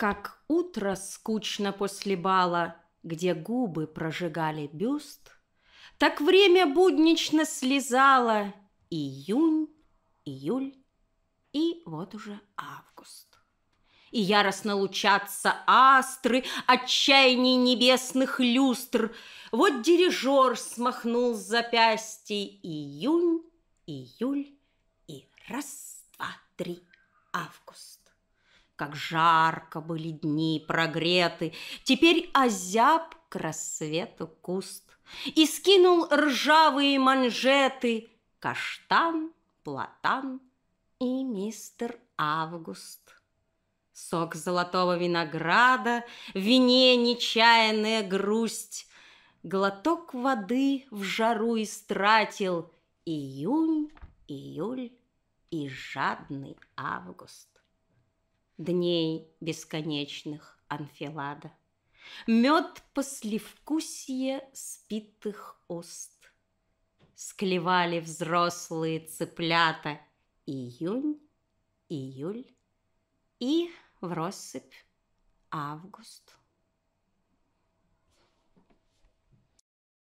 Как утро скучно после бала, Где губы прожигали бюст, Так время буднично слезало Июнь, июль и вот уже август. И яростно лучатся астры Отчаяний небесных люстр. Вот дирижер смахнул с запястья Июнь, июль и раз, два, три, август. Как жарко были дни прогреты, Теперь озяб к рассвету куст. И скинул ржавые манжеты Каштан, платан и мистер Август. Сок золотого винограда, В вине нечаянная грусть, Глоток воды в жару истратил Июнь, июль и жадный август дней бесконечных анфилада. Мед послевкусие спитых уст. Склевали взрослые цыплята июнь, июль и в россыпь август.